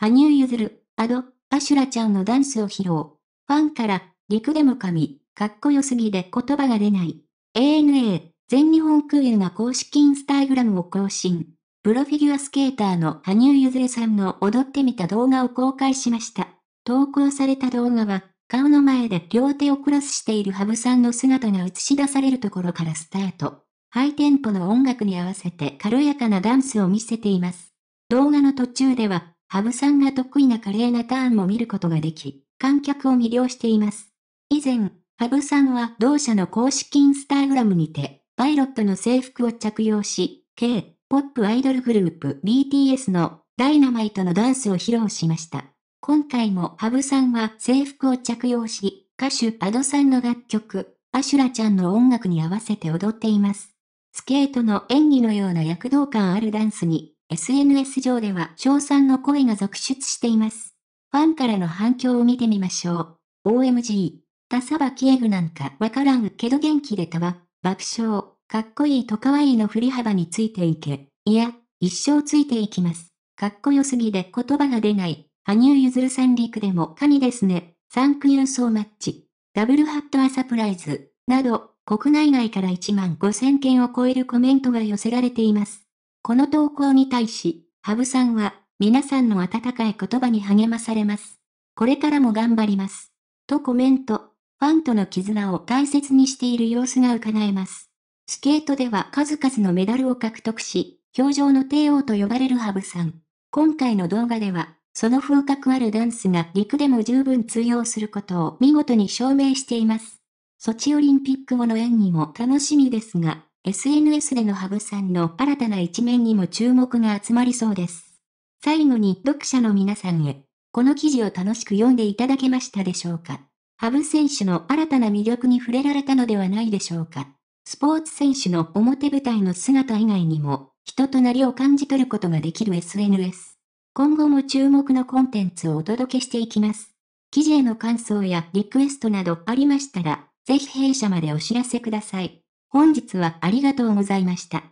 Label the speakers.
Speaker 1: 羽生結弦、アド、アシュラちゃんのダンスを披露。ファンから、陸でも神、かっこよすぎで言葉が出ない。ANA、全日本空輸が公式インスタグラムを更新。プロフィギュアスケーターの羽生結弦さんの踊ってみた動画を公開しました。投稿された動画は、顔の前で両手をクロスしている羽生さんの姿が映し出されるところからスタート。ハイテンポの音楽に合わせて軽やかなダンスを見せています。動画の途中では、ハブさんが得意な華麗なターンも見ることができ、観客を魅了しています。以前、ハブさんは同社の公式インスタグラムにて、パイロットの制服を着用し、K、ポップアイドルグループ BTS のダイナマイトのダンスを披露しました。今回もハブさんは制服を着用し、歌手アドさんの楽曲、アシュラちゃんの音楽に合わせて踊っています。スケートの演技のような躍動感あるダンスに、SNS 上では賞賛の声が続出しています。ファンからの反響を見てみましょう。OMG。田さキエえなんかわからんけど元気でたわ。爆笑。かっこいいとかわいいの振り幅についていけ。いや、一生ついていきます。かっこよすぎで言葉が出ない。羽生結弦さん陸でも神ですね。サンクユーソーマッチ。ダブルハットアサプライズ。など、国内外から1万5000件を超えるコメントが寄せられています。この投稿に対し、羽生さんは、皆さんの温かい言葉に励まされます。これからも頑張ります。とコメント。ファンとの絆を大切にしている様子が伺えます。スケートでは数々のメダルを獲得し、表情の帝王と呼ばれる羽生さん。今回の動画では、その風格あるダンスが陸でも十分通用することを見事に証明しています。ソチオリンピック後の演技も楽しみですが、SNS での羽生さんの新たな一面にも注目が集まりそうです。最後に読者の皆さんへ、この記事を楽しく読んでいただけましたでしょうか羽生選手の新たな魅力に触れられたのではないでしょうかスポーツ選手の表舞台の姿以外にも、人となりを感じ取ることができる SNS。今後も注目のコンテンツをお届けしていきます。記事への感想やリクエストなどありましたら、ぜひ弊社までお知らせください。本日はありがとうございました。